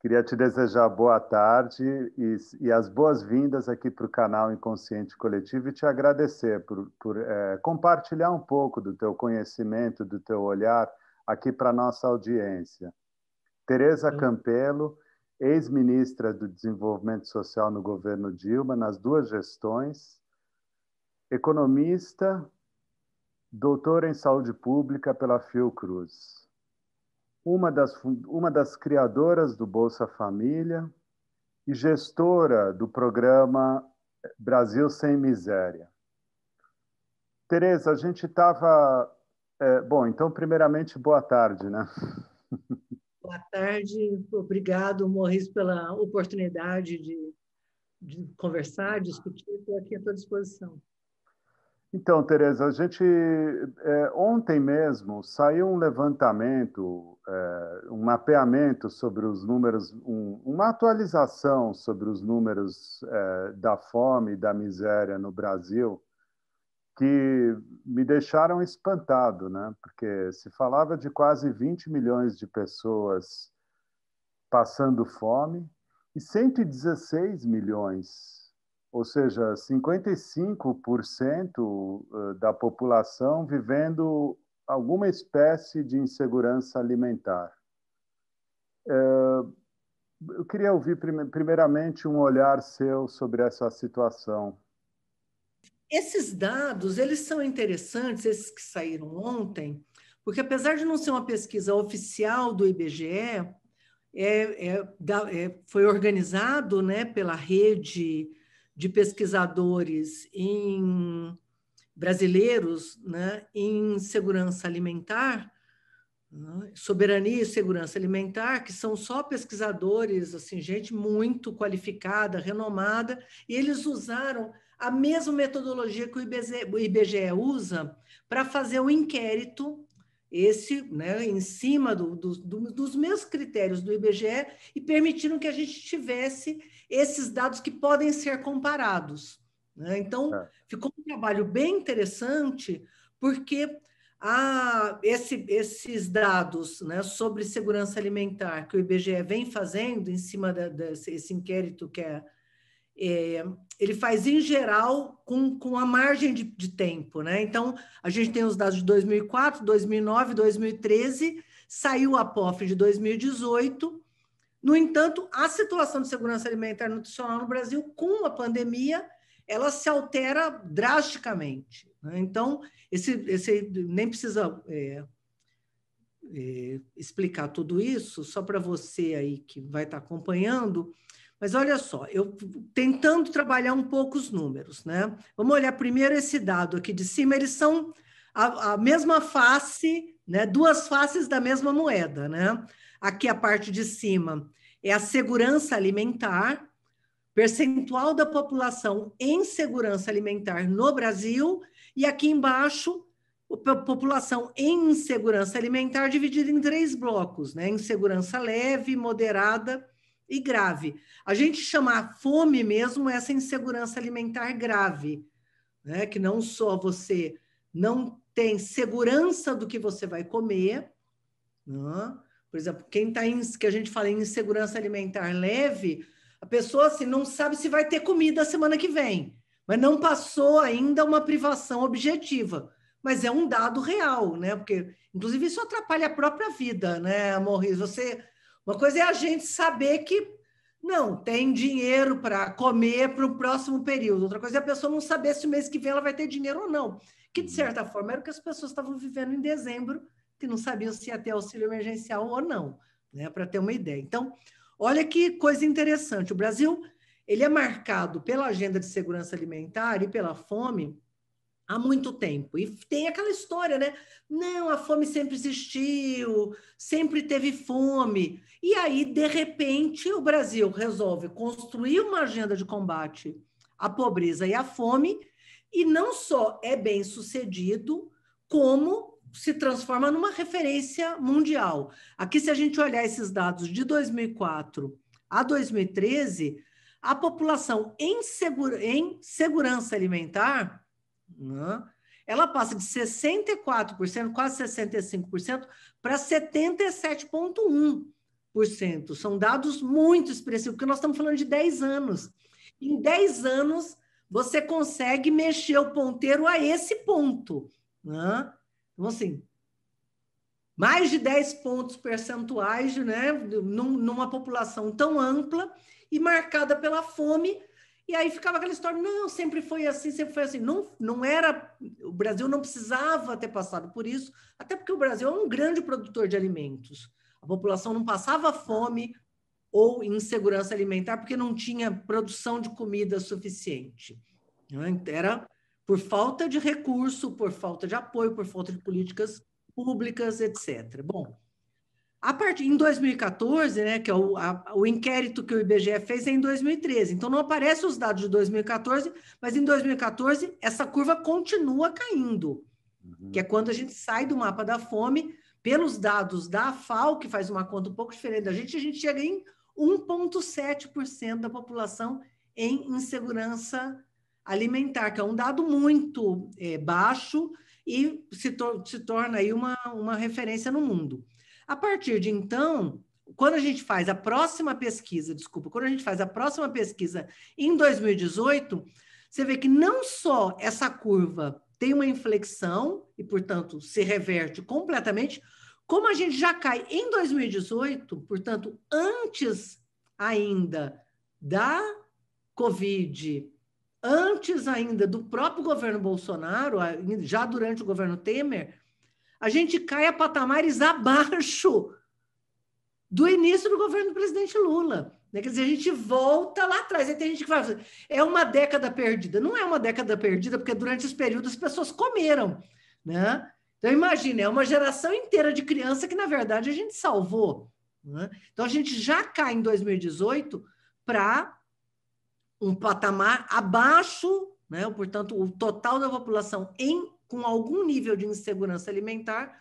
Queria te desejar boa tarde e, e as boas-vindas aqui para o canal Inconsciente Coletivo e te agradecer por, por é, compartilhar um pouco do teu conhecimento, do teu olhar aqui para a nossa audiência. Tereza Campelo, ex-ministra do Desenvolvimento Social no governo Dilma, nas duas gestões, economista, doutora em saúde pública pela Fiocruz uma das, uma das criadoras do Bolsa Família e gestora do programa Brasil Sem Miséria. Tereza, a gente estava. É, bom, então, primeiramente, boa tarde, né? Boa tarde, obrigado, Morris, pela oportunidade de, de conversar, discutir. Estou aqui à tua disposição. Então, Tereza, a gente é, ontem mesmo saiu um levantamento, é, um mapeamento sobre os números, um, uma atualização sobre os números é, da fome e da miséria no Brasil, que me deixaram espantado, né? Porque se falava de quase 20 milhões de pessoas passando fome e 116 milhões ou seja, 55% eh, da população vivendo alguma espécie de insegurança alimentar. Eh, eu queria ouvir primeiramente um olhar seu sobre essa situação. Esses dados, eles são interessantes, esses que saíram ontem, porque apesar de não ser uma pesquisa oficial do IBGE, é, é, é, foi organizado né, pela rede de pesquisadores em brasileiros né, em segurança alimentar, né, soberania e segurança alimentar, que são só pesquisadores, assim, gente muito qualificada, renomada, e eles usaram a mesma metodologia que o IBGE, o IBGE usa para fazer o um inquérito esse, né, em cima do, do, do, dos meus critérios do IBGE e permitiram que a gente tivesse esses dados que podem ser comparados. Né? Então, é. ficou um trabalho bem interessante, porque a, esse, esses dados né, sobre segurança alimentar que o IBGE vem fazendo em cima desse de, de, inquérito que é é, ele faz em geral com, com a margem de, de, tempo, né? Então, a gente tem os dados de 2004, 2009, 2013, saiu a POF de 2018. No entanto, a situação de segurança alimentar e nutricional no Brasil, com a pandemia, ela se altera drasticamente. Né? Então, esse, esse nem precisa é, é, explicar tudo isso, só para você aí que vai estar tá acompanhando mas olha só, eu tentando trabalhar um pouco os números, né? Vamos olhar primeiro esse dado aqui de cima, eles são a, a mesma face, né? Duas faces da mesma moeda, né? Aqui a parte de cima é a segurança alimentar, percentual da população em segurança alimentar no Brasil, e aqui embaixo a população em insegurança alimentar dividida em três blocos, né? Insegurança leve, moderada e grave. A gente chama fome mesmo essa insegurança alimentar grave, né? que não só você não tem segurança do que você vai comer, né? por exemplo, quem está em que a gente fala em insegurança alimentar leve, a pessoa assim, não sabe se vai ter comida semana que vem, mas não passou ainda uma privação objetiva. Mas é um dado real, né? Porque, inclusive, isso atrapalha a própria vida, né, Morris? Você uma coisa é a gente saber que não tem dinheiro para comer para o próximo período. Outra coisa é a pessoa não saber se o mês que vem ela vai ter dinheiro ou não. Que, de uhum. certa forma, era o que as pessoas estavam vivendo em dezembro, que não sabiam se ia ter auxílio emergencial ou não, né? Para ter uma ideia. Então, olha que coisa interessante. O Brasil ele é marcado pela agenda de segurança alimentar e pela fome há muito tempo. E tem aquela história, né? Não, a fome sempre existiu, sempre teve fome. E aí, de repente, o Brasil resolve construir uma agenda de combate à pobreza e à fome, e não só é bem sucedido, como se transforma numa referência mundial. Aqui, se a gente olhar esses dados de 2004 a 2013, a população em, segura, em segurança alimentar né? ela passa de 64%, quase 65%, para 77,1%. São dados muito expressivos, porque nós estamos falando de 10 anos. Em 10 anos, você consegue mexer o ponteiro a esse ponto. Né? Então, assim, mais de 10 pontos percentuais né, numa população tão ampla e marcada pela fome, e aí ficava aquela história, não, sempre foi assim, sempre foi assim. Não, não era, o Brasil não precisava ter passado por isso, até porque o Brasil é um grande produtor de alimentos. A população não passava fome ou insegurança alimentar porque não tinha produção de comida suficiente. Né? Era por falta de recurso, por falta de apoio, por falta de políticas públicas, etc. Bom, a partir em 2014, né, que é o, a, o inquérito que o IBGE fez é em 2013. Então não aparecem os dados de 2014, mas em 2014 essa curva continua caindo, uhum. que é quando a gente sai do mapa da fome pelos dados da FAO, que faz uma conta um pouco diferente da gente, a gente chega em 1,7% da população em insegurança alimentar, que é um dado muito é, baixo e se, se torna aí uma, uma referência no mundo. A partir de então, quando a gente faz a próxima pesquisa, desculpa, quando a gente faz a próxima pesquisa em 2018, você vê que não só essa curva tem uma inflexão e, portanto, se reverte completamente, como a gente já cai em 2018, portanto, antes ainda da Covid, antes ainda do próprio governo Bolsonaro, já durante o governo Temer, a gente cai a patamares abaixo do início do governo do presidente Lula. Né? Quer dizer, a gente volta lá atrás. Aí tem gente que fala, é uma década perdida. Não é uma década perdida, porque durante esse período as pessoas comeram. Né? Então, imagina, é uma geração inteira de criança que, na verdade, a gente salvou. Né? Então, a gente já cai em 2018 para um patamar abaixo, né? portanto, o total da população em com algum nível de insegurança alimentar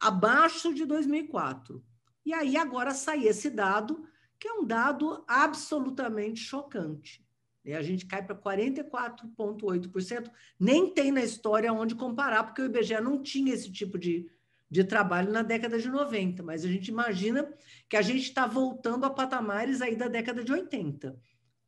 abaixo de 2004. E aí agora sai esse dado, que é um dado absolutamente chocante. E né? a gente cai para 44,8%, nem tem na história onde comparar, porque o IBGE não tinha esse tipo de, de trabalho na década de 90, mas a gente imagina que a gente está voltando a patamares aí da década de 80.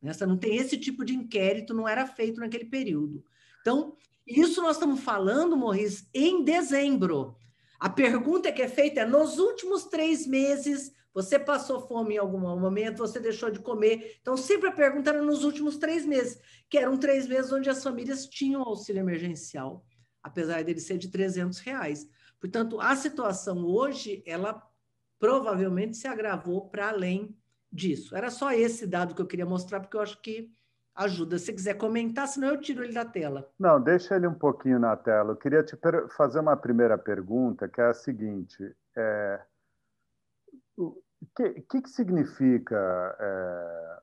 Essa, né? não tem esse tipo de inquérito, não era feito naquele período. Então, isso nós estamos falando, Morris, em dezembro. A pergunta que é feita é: nos últimos três meses, você passou fome em algum momento, você deixou de comer. Então, sempre a pergunta era nos últimos três meses, que eram três meses onde as famílias tinham auxílio emergencial, apesar dele ser de 300 reais. Portanto, a situação hoje, ela provavelmente se agravou para além disso. Era só esse dado que eu queria mostrar, porque eu acho que ajuda. Se quiser comentar, senão eu tiro ele da tela. Não, deixa ele um pouquinho na tela. Eu queria te fazer uma primeira pergunta, que é a seguinte: é... o que, que, que significa é...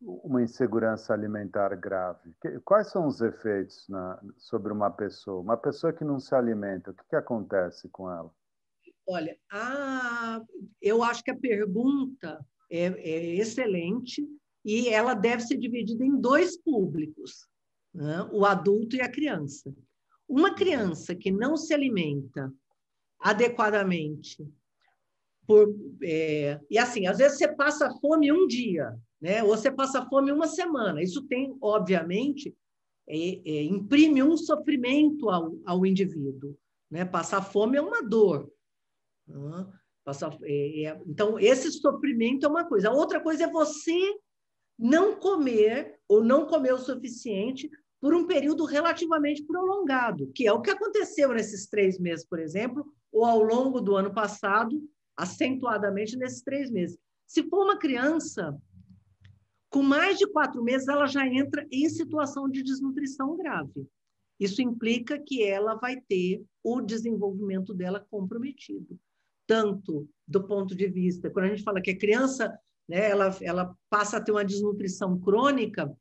uma insegurança alimentar grave? Que, quais são os efeitos na, sobre uma pessoa? Uma pessoa que não se alimenta, o que, que acontece com ela? Olha, a... eu acho que a pergunta é, é excelente e ela deve ser dividida em dois públicos, né? o adulto e a criança. Uma criança que não se alimenta adequadamente, por, é, e assim, às vezes você passa fome um dia, né? ou você passa fome uma semana. Isso tem, obviamente, é, é, imprime um sofrimento ao, ao indivíduo. Né? Passar fome é uma dor. Né? Passar, é, é, então, esse sofrimento é uma coisa. A outra coisa é você não comer ou não comer o suficiente por um período relativamente prolongado, que é o que aconteceu nesses três meses, por exemplo, ou ao longo do ano passado, acentuadamente nesses três meses. Se for uma criança com mais de quatro meses, ela já entra em situação de desnutrição grave. Isso implica que ela vai ter o desenvolvimento dela comprometido, tanto do ponto de vista, quando a gente fala que a criança né? ela, ela passa a ter uma desnutrição crônica,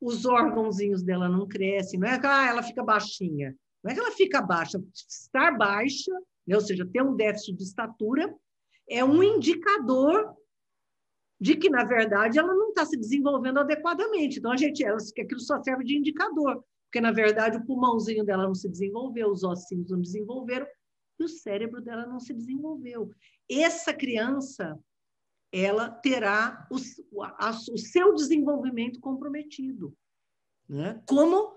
os órgãozinhos dela não crescem, não é que ah, ela fica baixinha, não é que ela fica baixa, estar baixa, né? ou seja, ter um déficit de estatura, é um indicador de que, na verdade, ela não está se desenvolvendo adequadamente. Então, a gente, ela, aquilo só serve de indicador, porque, na verdade, o pulmãozinho dela não se desenvolveu, os ossinhos não desenvolveram, e o cérebro dela não se desenvolveu. Essa criança, ela terá o, a, o seu desenvolvimento comprometido. Né? Como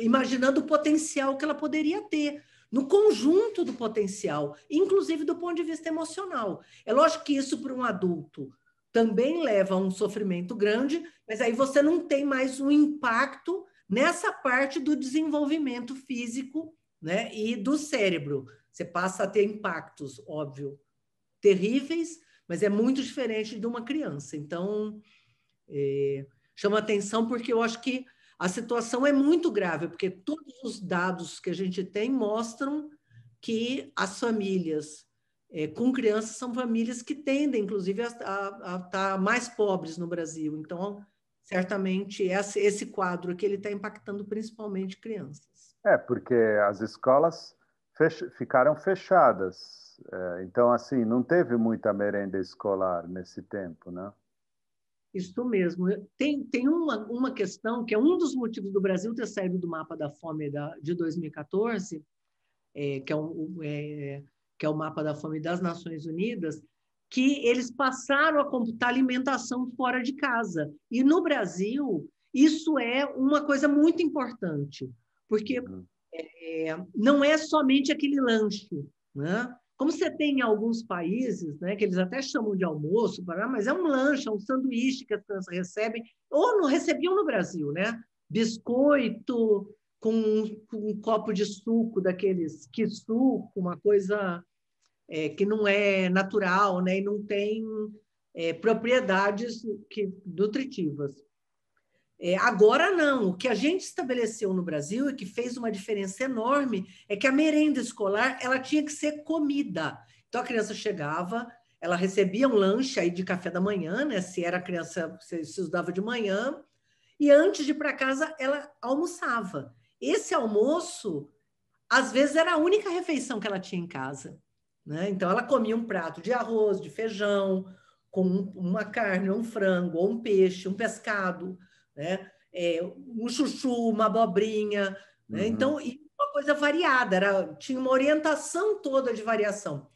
imaginando o potencial que ela poderia ter, no conjunto do potencial, inclusive do ponto de vista emocional. É lógico que isso para um adulto também leva a um sofrimento grande, mas aí você não tem mais um impacto nessa parte do desenvolvimento físico né, e do cérebro. Você passa a ter impactos, óbvio, terríveis, mas é muito diferente de uma criança. Então, é, chama atenção porque eu acho que a situação é muito grave, porque todos os dados que a gente tem mostram que as famílias é, com crianças são famílias que tendem, inclusive, a estar tá mais pobres no Brasil. Então, certamente, esse, esse quadro que ele está impactando principalmente crianças. É, porque as escolas fech ficaram fechadas é, então, assim, não teve muita merenda escolar nesse tempo, né? Isto mesmo. Tem, tem uma, uma questão que é um dos motivos do Brasil ter saído do mapa da fome da, de 2014, é, que, é um, é, que é o mapa da fome das Nações Unidas, que eles passaram a computar alimentação fora de casa. E no Brasil, isso é uma coisa muito importante, porque uhum. é, não é somente aquele lanche, né? Como você tem em alguns países, né, que eles até chamam de almoço, mas é um lanche, é um sanduíche que as crianças recebem, ou não recebiam no Brasil, né? Biscoito com um, com um copo de suco daqueles que suco, uma coisa é, que não é natural, né? E não tem é, propriedades que, nutritivas. É, agora não. O que a gente estabeleceu no Brasil e que fez uma diferença enorme é que a merenda escolar ela tinha que ser comida. Então a criança chegava, ela recebia um lanche aí de café da manhã, né? Se era criança, se estudava de manhã, e antes de ir para casa ela almoçava. Esse almoço às vezes era a única refeição que ela tinha em casa, né? Então ela comia um prato de arroz, de feijão, com uma carne, um frango, ou um peixe, um pescado né? É, um chuchu, uma abobrinha, né? uhum. né? Então, uma coisa variada, era, tinha uma orientação toda de variação.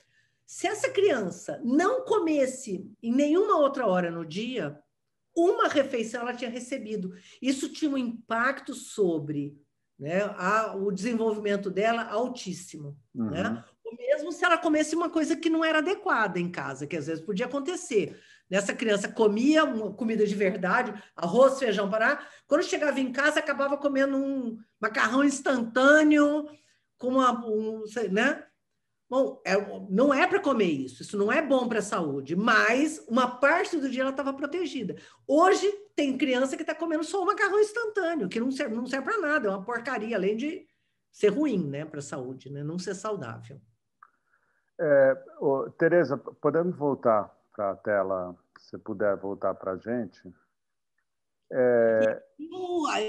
Se essa criança não comesse em nenhuma outra hora no dia, uma refeição ela tinha recebido. Isso tinha um impacto sobre né, a, o desenvolvimento dela altíssimo. Né? Uhum. Né? mesmo se ela comesse uma coisa que não era adequada em casa, que às vezes podia acontecer. Nessa criança comia uma comida de verdade, arroz, feijão, pará. Quando chegava em casa, acabava comendo um macarrão instantâneo com uma, um, né? Bom, é, não é para comer isso, isso não é bom para a saúde, mas uma parte do dia ela estava protegida. Hoje tem criança que está comendo só um macarrão instantâneo, que não serve, não serve para nada, é uma porcaria, além de ser ruim né, para a saúde, né? não ser saudável. É, Tereza, podemos voltar para a tela, se puder voltar para a gente? É...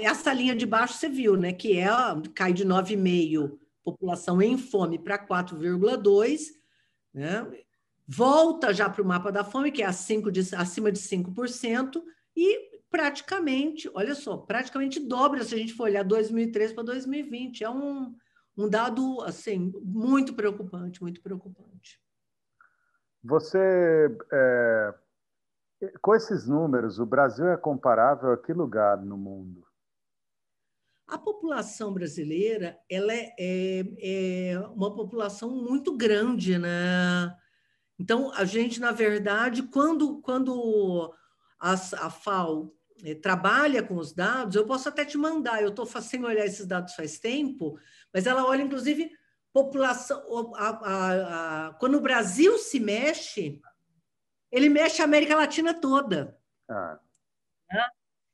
Essa linha de baixo você viu, né? Que é, cai de 9,5 população em fome para 4,2, né? volta já para o mapa da fome, que é de, acima de 5%, e praticamente, olha só, praticamente dobra se a gente for olhar 2003 para 2020. É um, um dado assim muito preocupante, muito preocupante. Você é... com esses números, o Brasil é comparável a que lugar no mundo? A população brasileira ela é, é, é uma população muito grande, né? Então a gente na verdade quando quando a, a FAO eh, trabalha com os dados, eu posso até te mandar, eu estou sem olhar esses dados faz tempo, mas ela olha, inclusive, população. A, a, a, quando o Brasil se mexe, ele mexe a América Latina toda. Ah.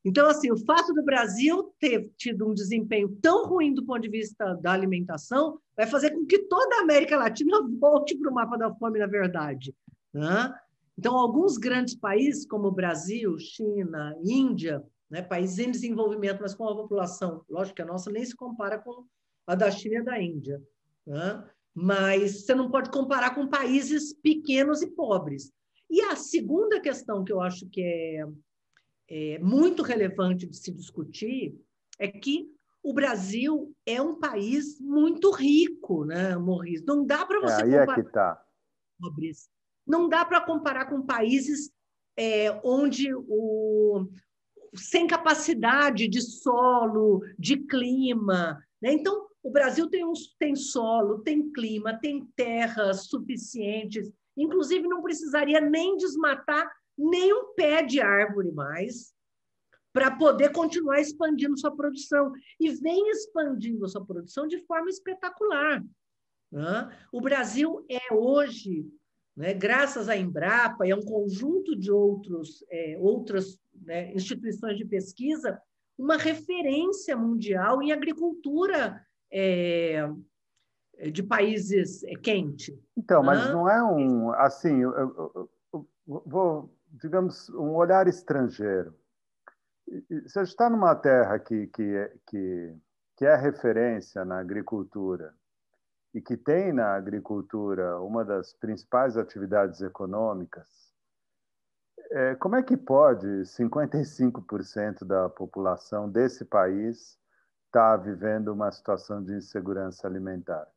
Então, assim, o fato do Brasil ter tido um desempenho tão ruim do ponto de vista da alimentação vai fazer com que toda a América Latina volte para o mapa da fome, na verdade. Né? Então, alguns grandes países, como Brasil, China, Índia, né, países em desenvolvimento, mas com uma população, lógico que a nossa nem se compara com a da China e da Índia, né? mas você não pode comparar com países pequenos e pobres. E a segunda questão que eu acho que é, é muito relevante de se discutir é que o Brasil é um país muito rico, né, Morris? Não dá para é, você é, comparar. Aí é que tá. pobres. Não dá para comparar com países é, onde o, sem capacidade de solo, de clima. Né? Então, o Brasil tem, um, tem solo, tem clima, tem terras suficientes. Inclusive, não precisaria nem desmatar nem um pé de árvore mais para poder continuar expandindo sua produção. E vem expandindo sua produção de forma espetacular. Né? O Brasil é hoje né? Graças à Embrapa e a um conjunto de outros, é, outras né, instituições de pesquisa, uma referência mundial em agricultura é, de países é, quente. Então, mas não é um assim, eu, eu, eu, vou, digamos, um olhar estrangeiro. Você está numa terra que, que, é, que, que é referência na agricultura e que tem na agricultura uma das principais atividades econômicas, é, como é que pode 55% da população desse país estar tá vivendo uma situação de insegurança alimentar?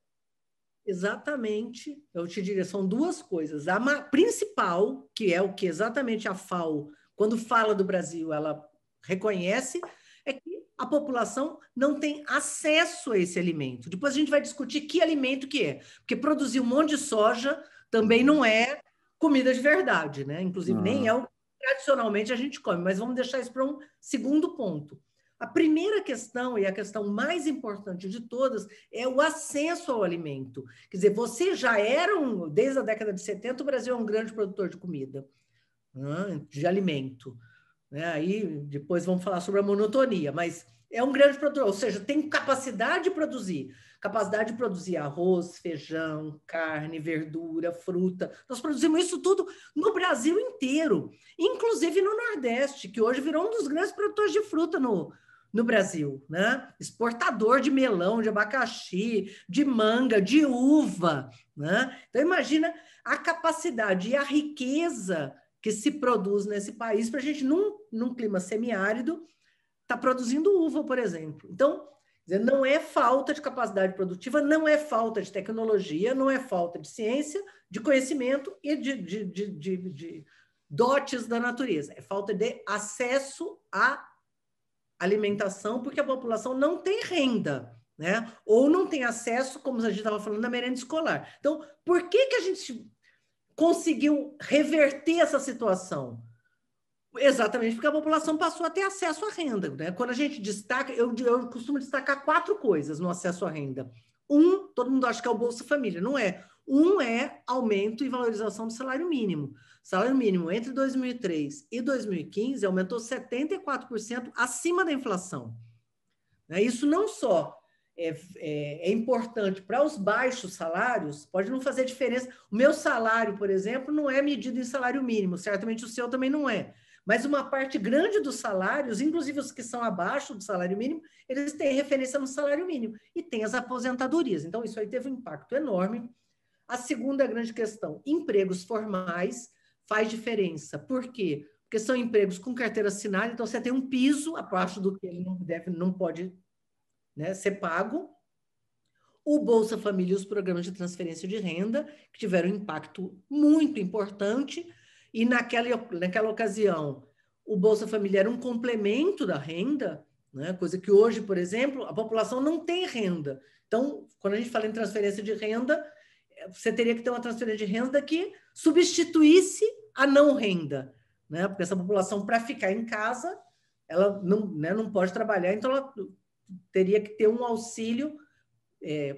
Exatamente, eu te diria, são duas coisas. A principal, que é o que exatamente a FAO, quando fala do Brasil, ela reconhece, é que a população não tem acesso a esse alimento. Depois a gente vai discutir que alimento que é, porque produzir um monte de soja também não é comida de verdade, né? Inclusive ah. nem é o que tradicionalmente a gente come, mas vamos deixar isso para um segundo ponto. A primeira questão e a questão mais importante de todas é o acesso ao alimento. Quer dizer, você já era um, desde a década de 70, o Brasil é um grande produtor de comida, de alimento. Né? Aí depois vamos falar sobre a monotonia, mas é um grande produtor, ou seja, tem capacidade de produzir, capacidade de produzir arroz, feijão, carne, verdura, fruta. Nós produzimos isso tudo no Brasil inteiro, inclusive no Nordeste, que hoje virou um dos grandes produtores de fruta no, no Brasil, né? Exportador de melão, de abacaxi, de manga, de uva, né? Então imagina a capacidade e a riqueza que se produz nesse país para a gente, num, num clima semiárido, estar tá produzindo uva, por exemplo. Então, não é falta de capacidade produtiva, não é falta de tecnologia, não é falta de ciência, de conhecimento e de, de, de, de dotes da natureza. É falta de acesso à alimentação, porque a população não tem renda, né? ou não tem acesso, como a gente estava falando, da merenda escolar. Então, por que, que a gente conseguiu reverter essa situação? Exatamente porque a população passou a ter acesso à renda. Né? Quando a gente destaca, eu, eu costumo destacar quatro coisas no acesso à renda. Um, todo mundo acha que é o Bolsa Família, não é. Um é aumento e valorização do salário mínimo. Salário mínimo entre 2003 e 2015 aumentou 74% acima da inflação. Né? Isso não só é, é, é importante para os baixos salários, pode não fazer diferença. O meu salário, por exemplo, não é medido em salário mínimo, certamente o seu também não é. Mas uma parte grande dos salários, inclusive os que são abaixo do salário mínimo, eles têm referência no salário mínimo e tem as aposentadorias. Então, isso aí teve um impacto enorme. A segunda grande questão: empregos formais faz diferença. Por quê? Porque são empregos com carteira assinada, então você tem um piso abaixo do que ele não, deve, não pode né, ser pago, o Bolsa Família e os programas de transferência de renda, que tiveram um impacto muito importante, e naquela, naquela ocasião, o Bolsa Família era um complemento da renda, né, coisa que hoje, por exemplo, a população não tem renda. Então, quando a gente fala em transferência de renda, você teria que ter uma transferência de renda que substituísse a não renda, né? Porque essa população, para ficar em casa, ela não, né, não pode trabalhar, então ela teria que ter um auxílio é,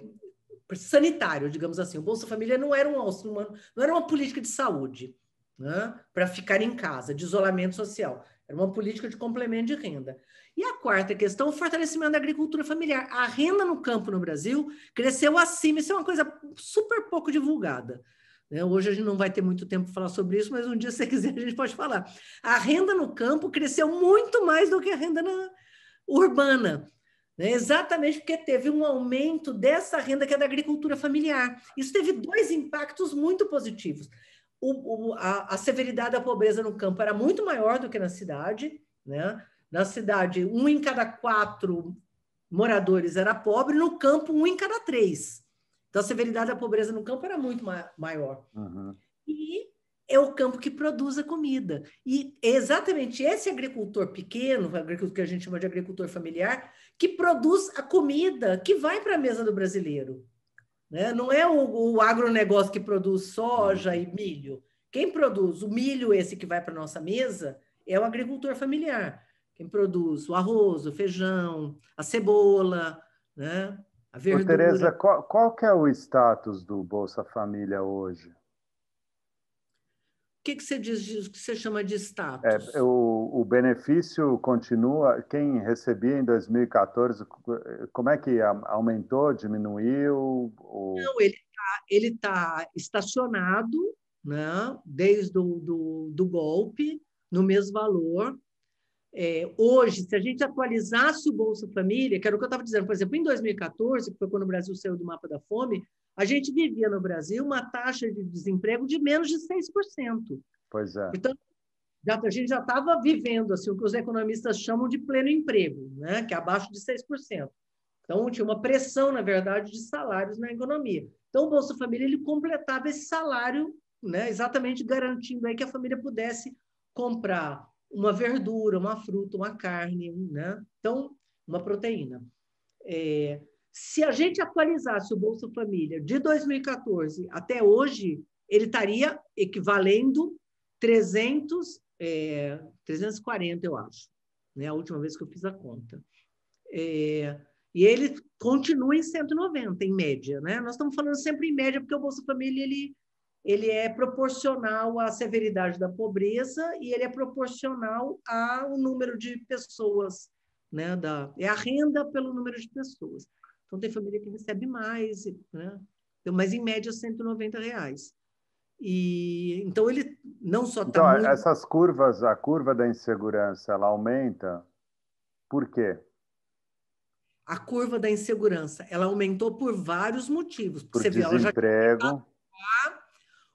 sanitário, digamos assim. O Bolsa Família não era, um, uma, não era uma política de saúde né, para ficar em casa, de isolamento social. Era uma política de complemento de renda. E a quarta questão, o fortalecimento da agricultura familiar. A renda no campo no Brasil cresceu acima. Isso é uma coisa super pouco divulgada. Né? Hoje a gente não vai ter muito tempo para falar sobre isso, mas um dia, se você quiser, a gente pode falar. A renda no campo cresceu muito mais do que a renda na, urbana. Né? Exatamente porque teve um aumento dessa renda que é da agricultura familiar. Isso teve dois impactos muito positivos. O, o, a, a, severidade da pobreza no campo era muito maior do que na cidade. Né? Na cidade, um em cada quatro moradores era pobre, no campo, um em cada três. Então, a severidade da pobreza no campo era muito ma maior. Uhum. E é o campo que produz a comida. E é exatamente esse agricultor pequeno, agricultor que a gente chama de agricultor familiar, que produz a comida que vai para a mesa do brasileiro. Né? Não é o, o agronegócio que produz soja e milho. Quem produz o milho, esse que vai para a nossa mesa, é o agricultor familiar. Quem produz o arroz, o feijão, a cebola, né? a verdura. Tereza, qual, qual que é o status do Bolsa Família hoje? que, que você diz disso que você chama de é, status? É, o, o, benefício continua. Quem recebia em 2014, como é que aumentou, diminuiu? Não, ele está ele tá estacionado né, desde o do, do golpe, no mesmo valor. É, hoje, se a gente atualizasse o Bolsa Família, que era o que eu estava dizendo, por exemplo, em 2014, que foi quando o Brasil saiu do mapa da fome, a gente vivia no Brasil uma taxa de desemprego de menos de 6%. Pois é. Então, já, a gente já estava vivendo assim, o que os economistas chamam de pleno emprego, né? que é abaixo de 6%. Então, tinha uma pressão, na verdade, de salários na economia. Então, o Bolsa Família ele completava esse salário, né? exatamente garantindo aí que a família pudesse comprar uma verdura, uma fruta, uma carne, né? então, uma proteína. É, se a gente atualizasse o Bolsa Família de 2014 até hoje, ele estaria equivalendo 300, é, 340, eu acho, né? a última vez que eu fiz a conta. É, e ele continua em 190, em média. Né? Nós estamos falando sempre em média, porque o Bolsa Família ele, ele é proporcional à severidade da pobreza e ele é proporcional ao número de pessoas né, da, é a renda pelo número de pessoas. Então, tem família que recebe mais, né? Então, mas em média, 190 reais. E, então, ele não só está. Então, muito... essas curvas, a curva da insegurança, ela aumenta. Por quê? A curva da insegurança, ela aumentou por vários motivos. Por Você desemprego. Viu, já...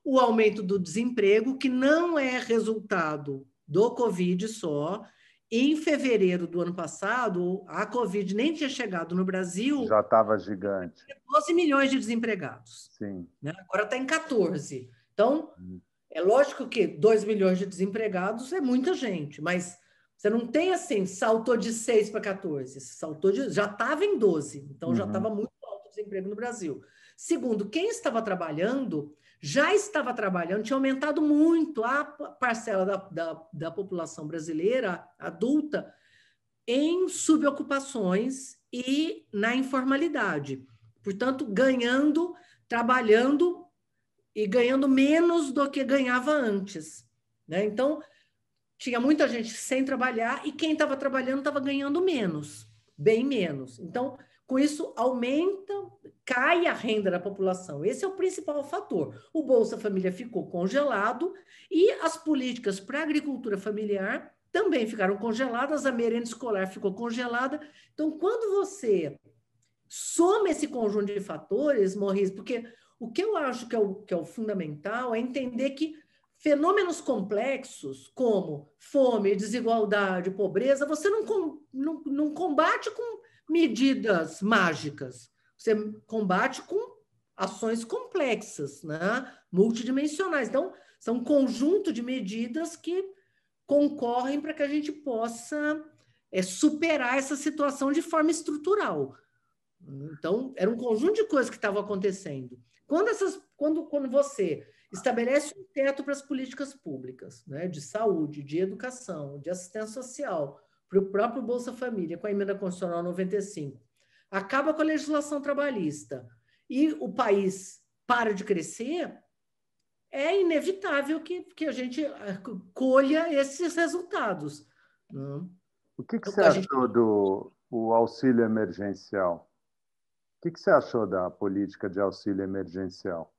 O aumento do desemprego, que não é resultado do Covid só, em fevereiro do ano passado, a Covid nem tinha chegado no Brasil. Já estava gigante. 12 milhões de desempregados. Sim. Né? Agora está em 14. Então, hum. é lógico que 2 milhões de desempregados é muita gente, mas você não tem assim, saltou de 6 para 14. Saltou de, já estava em 12. Então, uhum. já estava muito alto o desemprego no Brasil. Segundo, quem estava trabalhando já estava trabalhando, tinha aumentado muito a parcela da, da, da população brasileira adulta em subocupações e na informalidade. Portanto, ganhando, trabalhando e ganhando menos do que ganhava antes. Né? Então, tinha muita gente sem trabalhar e quem estava trabalhando estava ganhando menos, bem menos. Então, com isso, aumenta, cai a renda da população. Esse é o principal fator. O Bolsa Família ficou congelado e as políticas para a agricultura familiar também ficaram congeladas, a merenda escolar ficou congelada. Então, quando você soma esse conjunto de fatores, Morris, porque o que eu acho que é o, que é o fundamental é entender que fenômenos complexos como fome, desigualdade, pobreza, você não, com, não, não combate com medidas mágicas. Você combate com ações complexas, né? multidimensionais. Então, são um conjunto de medidas que concorrem para que a gente possa é, superar essa situação de forma estrutural. Então, era um conjunto de coisas que estava acontecendo. Quando, essas, quando, quando você estabelece um teto para as políticas públicas, né, de saúde, de educação, de assistência social, para o próprio Bolsa Família, com a emenda constitucional 95, acaba com a legislação trabalhista e o país para de crescer, é inevitável que, que a gente eh, colha esses resultados. Né? O que, que então, você gente... achou do o auxílio emergencial? O que, que você achou da política de auxílio emergencial?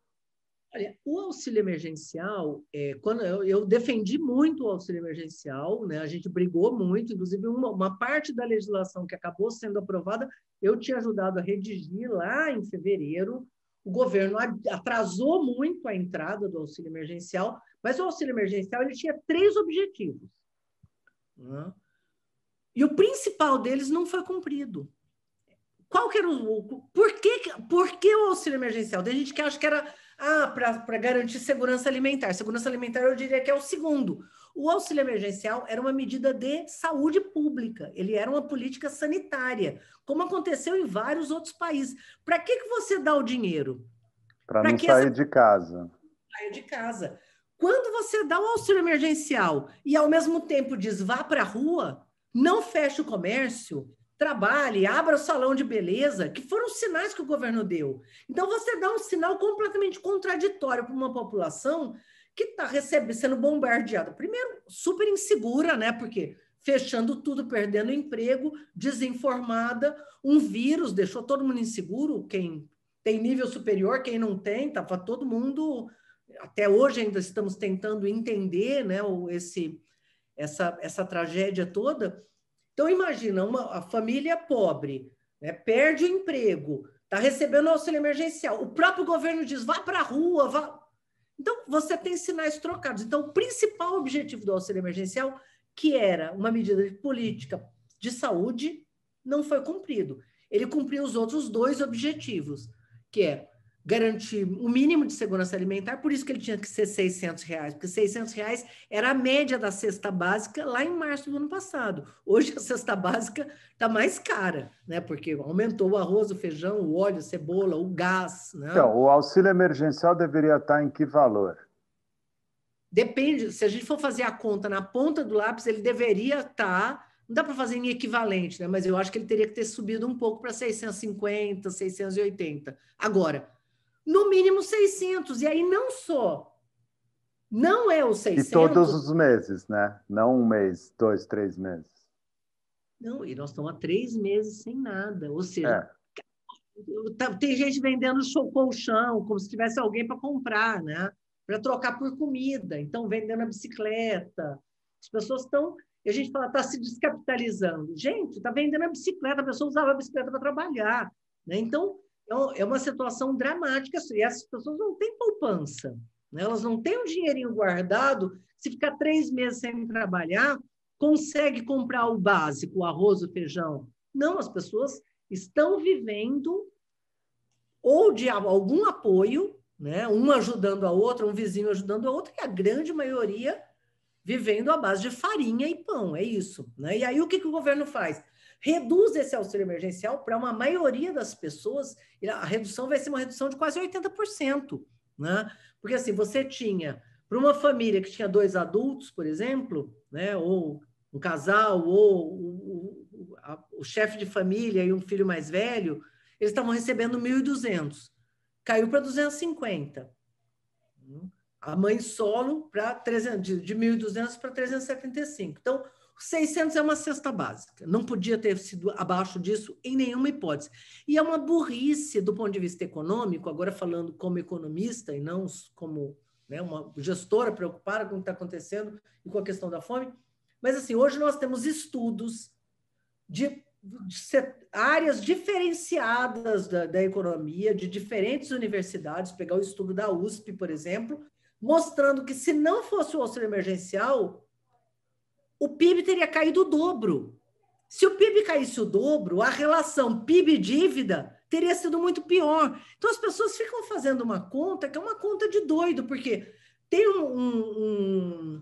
Olha, o auxílio emergencial, é, quando eu, eu, defendi muito o auxílio emergencial, né? A gente brigou muito, inclusive uma, uma, parte da legislação que acabou sendo aprovada, eu tinha ajudado a redigir lá em fevereiro. O governo atrasou muito a entrada do auxílio emergencial, mas o auxílio emergencial ele tinha três objetivos, né? e o principal deles não foi cumprido qual que era o lucro? Por que, por que o auxílio emergencial? Tem gente que acha que era ah, para garantir segurança alimentar. Segurança alimentar eu diria que é o segundo. O auxílio emergencial era uma medida de saúde pública, ele era uma política sanitária, como aconteceu em vários outros países. Para que, que você dá o dinheiro? Para não sair essa... de casa. Sair de casa. Quando você dá o auxílio emergencial e ao mesmo tempo diz vá para a rua, não feche o comércio, trabalhe, abra o salão de beleza, que foram os sinais que o governo deu. Então, você dá um sinal completamente contraditório para uma população que está sendo bombardeada. Primeiro, super insegura, né? Porque fechando tudo, perdendo emprego, desinformada, um vírus deixou todo mundo inseguro, quem tem nível superior, quem não tem, estava todo mundo. Até hoje ainda estamos tentando entender né, esse, essa, essa tragédia toda. Então, imagina, uma a família pobre né, perde o emprego, está recebendo auxílio emergencial, o próprio governo diz vá para a rua, vá. Então, você tem sinais trocados. Então, o principal objetivo do auxílio emergencial, que era uma medida de política de saúde, não foi cumprido. Ele cumpriu os outros dois objetivos, que é garantir o mínimo de segurança alimentar, por isso que ele tinha que ser 600 reais, porque 600 reais era a média da cesta básica lá em março do ano passado. Hoje a cesta básica está mais cara, né? Porque aumentou o arroz, o feijão, o óleo, a cebola, o gás. Né? Então, o auxílio emergencial deveria estar em que valor? Depende, se a gente for fazer a conta na ponta do lápis, ele deveria estar tá, não dá para fazer em equivalente, né? mas eu acho que ele teria que ter subido um pouco para 650, 680. Agora, no mínimo 600. E aí não só não é os 600. E todos os meses, né? Não um mês, dois, três meses. Não, e nós estamos há três meses sem nada. Ou seja, é. Tá, tem gente vendendo colchão, como se tivesse alguém para comprar, né? Para trocar por comida. Então, vendendo a bicicleta. As pessoas estão. A gente fala, está se descapitalizando. Gente, está vendendo a bicicleta, a pessoa usava a bicicleta para trabalhar. Né? Então, então, é uma situação dramática assim, e essas pessoas não têm poupança, né? elas não têm um dinheirinho guardado. Se ficar três meses sem trabalhar, consegue comprar o básico, o arroz, o feijão. Não, as pessoas estão vivendo ou de algum apoio, né? um ajudando a outra, um vizinho ajudando a outra, e a grande maioria vivendo à base de farinha e pão, é isso. Né? E aí o que, que o governo faz? reduz esse auxílio emergencial para uma maioria das pessoas, e a redução vai ser uma redução de quase 80%, né? Porque assim, você tinha, para uma família que tinha dois adultos, por exemplo, né, ou um casal, ou o, o, a, o chefe de família e um filho mais velho, eles estavam recebendo 1.200. Caiu para 250. A mãe solo para de, de 1.200 para 375. Então, 600 é uma cesta básica, não podia ter sido abaixo disso em nenhuma hipótese. E é uma burrice do ponto de vista econômico, agora falando como economista e não como né, uma gestora preocupada com o que está acontecendo e com a questão da fome. Mas, assim, hoje nós temos estudos de, de set, áreas diferenciadas da, da economia, de diferentes universidades, pegar o estudo da USP, por exemplo, mostrando que se não fosse o auxílio emergencial, o PIB teria caído o dobro. Se o PIB caísse o dobro, a relação PIB-dívida teria sido muito pior. Então, as pessoas ficam fazendo uma conta que é uma conta de doido, porque tem um, um, um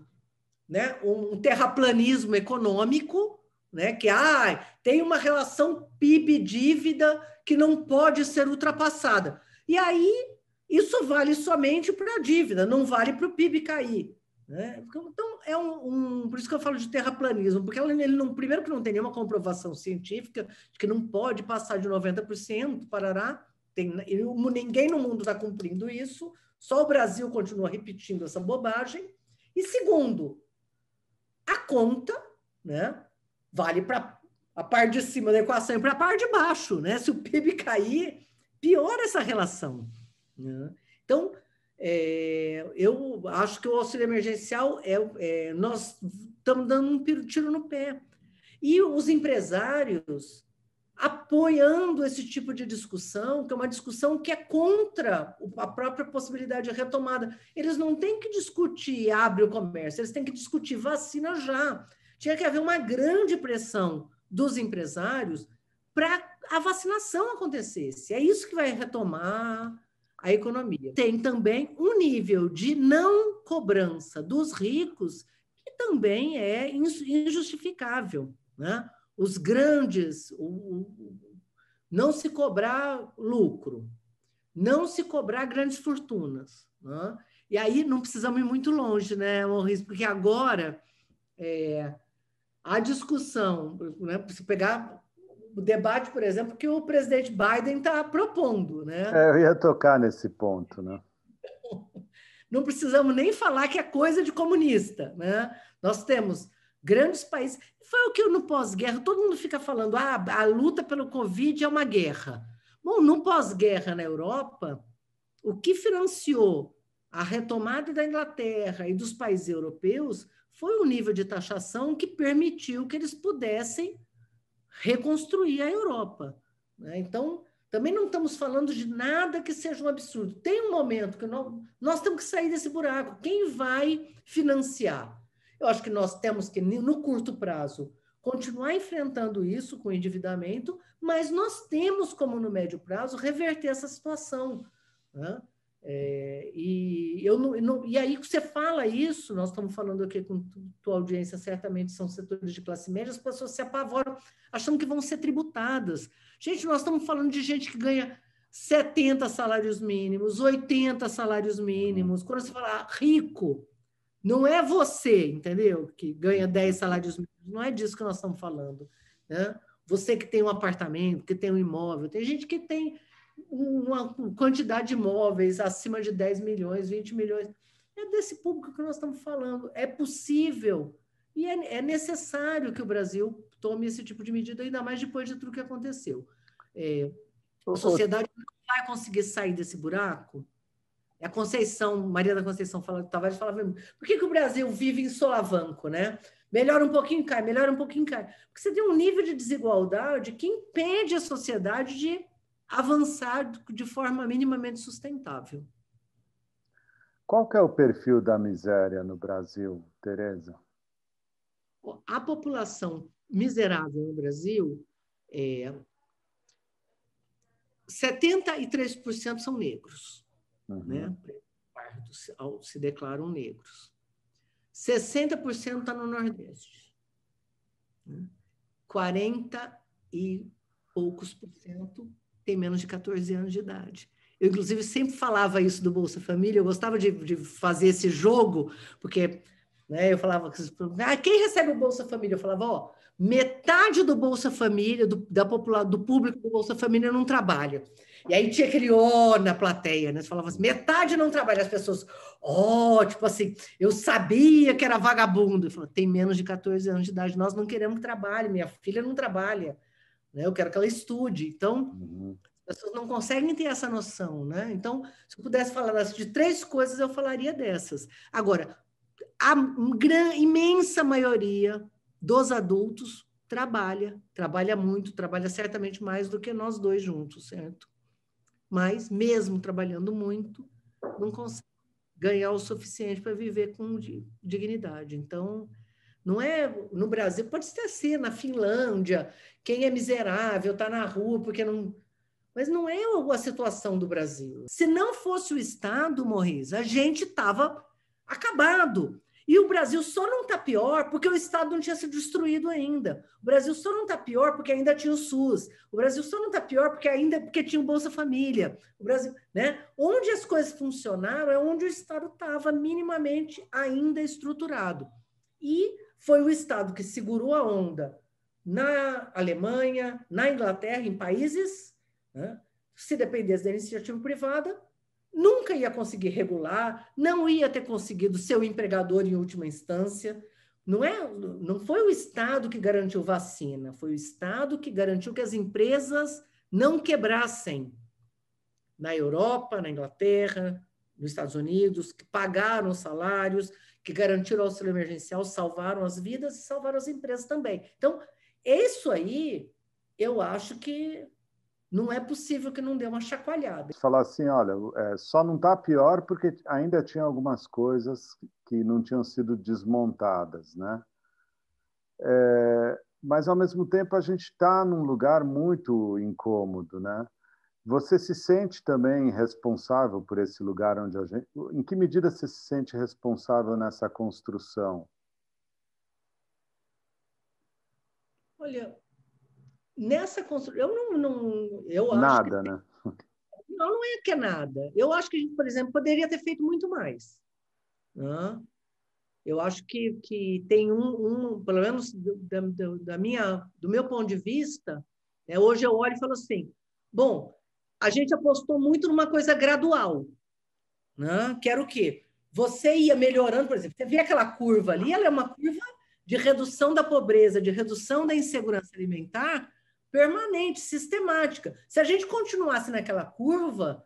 né, um terraplanismo econômico, né, que ah, tem uma relação PIB-dívida que não pode ser ultrapassada. E aí, isso vale somente para a dívida, não vale para o PIB cair. Né? Então, é um, um, Por isso que eu falo de terraplanismo, porque ele não, primeiro que não tem nenhuma comprovação científica de que não pode passar de 90%, parará. Tem, né, ninguém no mundo está cumprindo isso, só o Brasil continua repetindo essa bobagem. E segundo, a conta né, vale para a parte de cima da equação e para a parte de baixo. Né? Se o PIB cair, piora essa relação. Né? Então, é, eu acho que o auxílio emergencial é, é nós estamos dando um tiro no pé. E os empresários apoiando esse tipo de discussão, que é uma discussão que é contra a própria possibilidade de retomada. Eles não têm que discutir abre o comércio, eles têm que discutir vacina já. Tinha que haver uma grande pressão dos empresários para a vacinação acontecesse. É isso que vai retomar a economia. Tem também um nível de não cobrança dos ricos que também é injustificável. Né? Os grandes, o, o, não se cobrar lucro, não se cobrar grandes fortunas. Né? E aí não precisamos ir muito longe, né, Maurício? Porque agora é, a discussão, né, se pegar o debate, por exemplo, que o presidente Biden está propondo. Né? É, eu ia tocar nesse ponto. Né? Não precisamos nem falar que é coisa de comunista. Né? Nós temos grandes países. Foi o que no pós-guerra todo mundo fica falando: ah, a luta pelo Covid é uma guerra. Bom, no pós-guerra na Europa, o que financiou a retomada da Inglaterra e dos países europeus foi o nível de taxação que permitiu que eles pudessem reconstruir a Europa. Né? Então, também não estamos falando de nada que seja um absurdo. Tem um momento que nós temos que sair desse buraco. Quem vai financiar? Eu acho que nós temos que, no curto prazo, continuar enfrentando isso com endividamento, mas nós temos como, no médio prazo, reverter essa situação. Né? É, e, eu não, não, e aí você fala isso, nós estamos falando aqui com tua audiência, certamente são setores de classe média, as pessoas se apavoram achando que vão ser tributadas. Gente, nós estamos falando de gente que ganha 70 salários mínimos, 80 salários uhum. mínimos. Quando você fala ah, rico, não é você, entendeu? Que ganha 10 salários mínimos, não é disso que nós estamos falando. Né? Você que tem um apartamento, que tem um imóvel, tem gente que tem uma quantidade de imóveis acima de 10 milhões, 20 milhões. É desse público que nós estamos falando. É possível e é, é necessário que o Brasil tome esse tipo de medida, ainda mais depois de tudo que aconteceu. É, a sociedade não vai conseguir sair desse buraco. A Conceição, Maria da Conceição fala, Tavares falava, por que, que o Brasil vive em solavanco, né? Melhora um pouquinho, cai, melhora um pouquinho, cai. Porque você tem um nível de desigualdade que impede a sociedade de avançar de forma minimamente sustentável. Qual que é o perfil da miséria no Brasil, Tereza? A população miserável no Brasil é 73% são negros, uhum. né? se declaram negros. 60% está no Nordeste. 40 né? e poucos por cento tem menos de 14 anos de idade. Eu, inclusive, sempre falava isso do Bolsa Família, eu gostava de, de fazer esse jogo, porque né, eu falava, ah, quem recebe o Bolsa Família? Eu falava, ó, metade do Bolsa Família, do, da popula do público do Bolsa Família não trabalha. E aí tinha aquele ó oh, na plateia, né? Você falava assim, metade não trabalha. As pessoas, ó, oh, tipo assim, eu sabia que era vagabundo. Eu falava, tem menos de 14 anos de idade, nós não queremos que trabalhe, minha filha não trabalha né? Eu quero que ela estude. Então, uhum. as pessoas não conseguem ter essa noção, né? Então, se eu pudesse falar de três coisas, eu falaria dessas. Agora, a gran, imensa maioria dos adultos trabalha, trabalha muito, trabalha certamente mais do que nós dois juntos, certo? Mas, mesmo trabalhando muito, não consegue ganhar o suficiente para viver com dignidade. Então, não é no Brasil, pode ser assim, na Finlândia, quem é miserável está na rua porque não. Mas não é a situação do Brasil. Se não fosse o Estado, Morris, a gente estava acabado. E o Brasil só não está pior porque o Estado não tinha sido destruído ainda. O Brasil só não está pior porque ainda tinha o SUS. O Brasil só não está pior porque ainda porque tinha o Bolsa Família. O Brasil, né? Onde as coisas funcionaram é onde o Estado estava minimamente ainda estruturado. E foi o Estado que segurou a onda na Alemanha, na Inglaterra, em países, né, se dependesse da iniciativa privada, nunca ia conseguir regular, não ia ter conseguido ser o empregador em última instância. Não, é, não foi o Estado que garantiu vacina, foi o Estado que garantiu que as empresas não quebrassem. Na Europa, na Inglaterra, nos Estados Unidos, que pagaram salários, que garantiram o auxílio emergencial, salvaram as vidas e salvaram as empresas também. Então, isso aí, eu acho que não é possível que não dê uma chacoalhada. Falar assim, olha, é, só não está pior porque ainda tinha algumas coisas que não tinham sido desmontadas, né? É, mas ao mesmo tempo a gente está num lugar muito incômodo, né? Você se sente também responsável por esse lugar onde a gente. Em que medida você se sente responsável nessa construção? Olha, nessa construção, eu não, não eu nada, que... né? Não, não é que é nada. Eu acho que a gente, por exemplo, poderia ter feito muito mais. Né? Eu acho que, que tem um, um pelo menos da, da, da, minha, do meu ponto de vista, né? hoje eu olho e falo assim: bom, a gente apostou muito numa coisa gradual, né? que era o quê? Você ia melhorando, por exemplo, você vê aquela curva ali, ela é uma curva de redução da pobreza, de redução da insegurança alimentar permanente, sistemática. Se a gente continuasse naquela curva,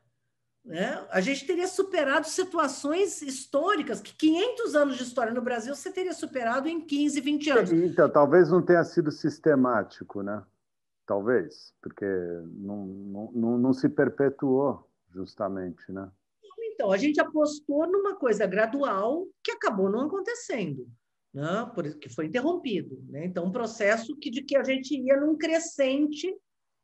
né, a gente teria superado situações históricas que 500 anos de história no Brasil você teria superado em 15, 20 anos. Então, talvez não tenha sido sistemático, né? Talvez, porque não, não, não, não se perpetuou, justamente, né? Então, a gente apostou numa coisa gradual que acabou não acontecendo né? por isso que foi interrompido. Né? Então, um processo que, de que a gente ia num crescente,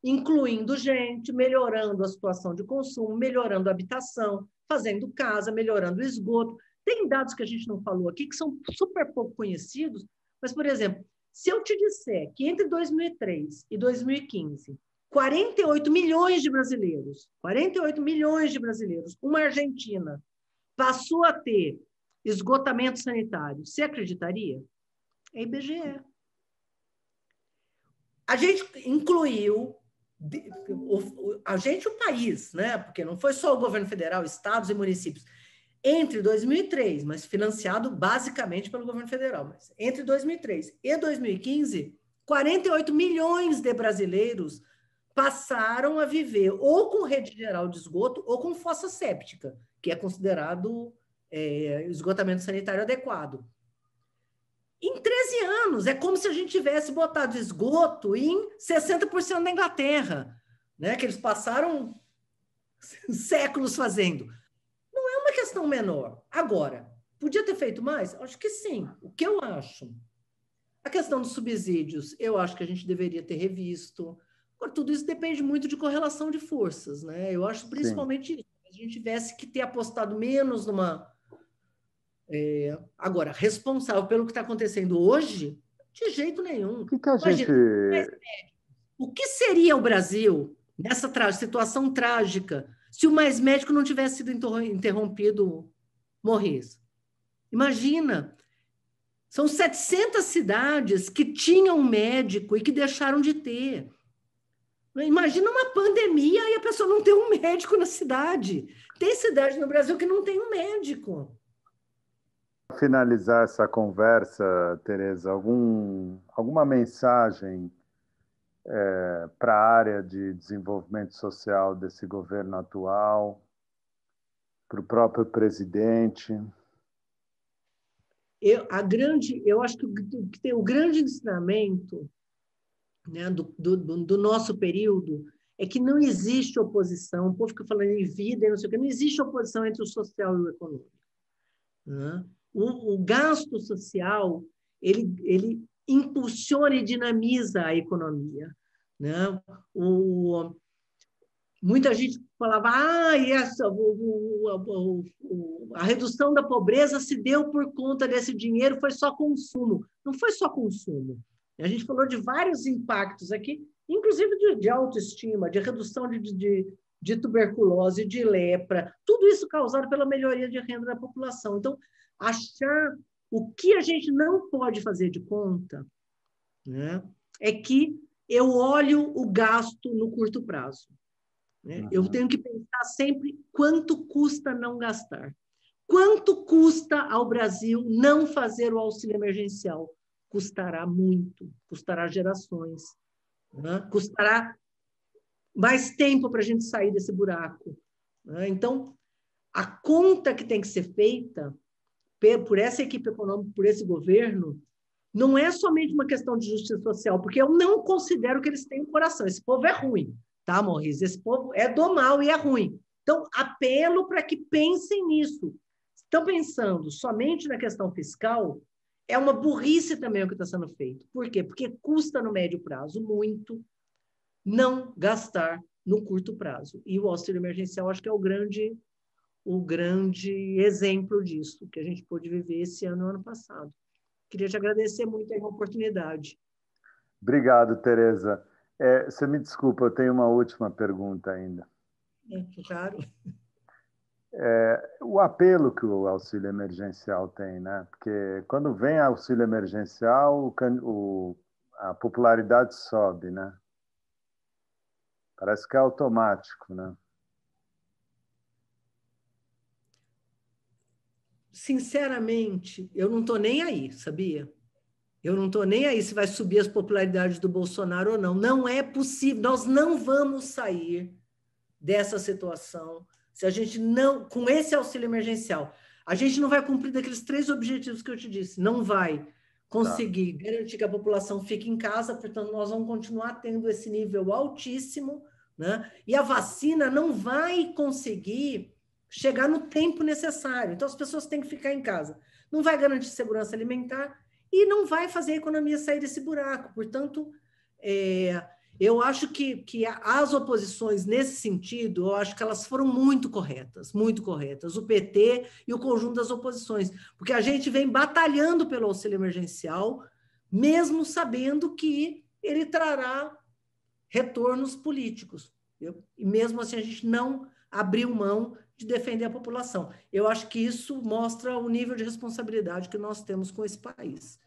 incluindo gente, melhorando a situação de consumo, melhorando a habitação, fazendo casa, melhorando o esgoto. Tem dados que a gente não falou aqui que são super pouco conhecidos, mas, por exemplo, se eu te disser que entre 2003 e 2015, 48 milhões de brasileiros, 48 milhões de brasileiros, uma Argentina, passou a ter esgotamento sanitário. Você acreditaria? É IBGE. A gente incluiu a gente o país, né? Porque não foi só o governo federal, estados e municípios. Entre 2003, mas financiado basicamente pelo governo federal, mas entre 2003 e 2015, 48 milhões de brasileiros passaram a viver ou com rede geral de esgoto ou com fossa séptica, que é considerado é, esgotamento sanitário adequado. Em 13 anos, é como se a gente tivesse botado esgoto em 60% da Inglaterra, né? que eles passaram séculos fazendo. Não é uma questão menor. Agora, podia ter feito mais? Acho que sim. O que eu acho? A questão dos subsídios, eu acho que a gente deveria ter revisto. Agora, tudo isso depende muito de correlação de forças, né? Eu acho principalmente Sim. isso. Se a gente tivesse que ter apostado menos numa é, agora, responsável pelo que está acontecendo hoje, de jeito nenhum. Que que Imagina, gente... É, o que seria o Brasil nessa situação trágica se o mais médico não tivesse sido interrompido, morresse? Imagina, são 700 cidades que tinham um médico e que deixaram de ter. Imagina uma pandemia e a pessoa não tem um médico na cidade. Tem cidade no Brasil que não tem um médico finalizar essa conversa, Tereza, algum, alguma mensagem é, para a área de desenvolvimento social desse governo atual, para o próprio presidente? Eu, a grande, eu acho que, que tem o grande ensinamento né, do, do, do nosso período é que não existe oposição. O povo fica falando em vida e não sei o que, não existe oposição entre o social e o econômico. Né? o, o gasto social ele, ele impulsiona e dinamiza a economia. Né? O, muita gente falava, ah, essa, o, o, a redução da pobreza se deu por conta desse dinheiro, foi só consumo. Não foi só consumo. A gente falou de vários impactos aqui, inclusive de, de autoestima, de redução de, de, de tuberculose, de lepra, tudo isso causado pela melhoria de renda da população. Então, achar o que a gente não pode fazer de conta, né? É que eu olho o gasto no curto prazo. Né? Uhum. Eu tenho que pensar sempre quanto custa não gastar. Quanto custa ao Brasil não fazer o auxílio emergencial? Custará muito, custará gerações, né? custará mais tempo para a gente sair desse buraco. Né? Então, a conta que tem que ser feita por essa equipe econômica, por esse governo, não é somente uma questão de justiça social, porque eu não considero que eles tenham coração. Esse povo é ruim, tá, Maurício? Esse povo é do mal e é ruim. Então, apelo para que pensem nisso. Estão pensando somente na questão fiscal, é uma burrice também o que está sendo feito. Por quê? Porque custa no médio prazo muito não gastar no curto prazo. E o auxílio emergencial acho que é o grande o grande exemplo disso que a gente pôde viver esse ano ano passado. Queria te agradecer muito a oportunidade. Obrigado, Tereza. É, você me desculpa, eu tenho uma última pergunta ainda. É, claro. É, o apelo que o auxílio emergencial tem, né? Porque quando vem auxílio emergencial, o, o, a popularidade sobe, né? Parece que é automático, né? sinceramente, eu não estou nem aí, sabia? Eu não estou nem aí se vai subir as popularidades do Bolsonaro ou não. Não é possível. Nós não vamos sair dessa situação se a gente não, com esse auxílio emergencial, a gente não vai cumprir daqueles três objetivos que eu te disse. Não vai conseguir tá. garantir que a população fique em casa, portanto, nós vamos continuar tendo esse nível altíssimo, né? E a vacina não vai conseguir chegar no tempo necessário. Então, as pessoas têm que ficar em casa. Não vai garantir segurança alimentar e não vai fazer a economia sair desse buraco. Portanto, é, eu acho que, que as oposições, nesse sentido, eu acho que elas foram muito corretas, muito corretas, o PT e o conjunto das oposições, porque a gente vem batalhando pelo auxílio emergencial, mesmo sabendo que ele trará retornos políticos. E mesmo assim, a gente não abriu mão de defender a população. Eu acho que isso mostra o nível de responsabilidade que nós temos com esse país.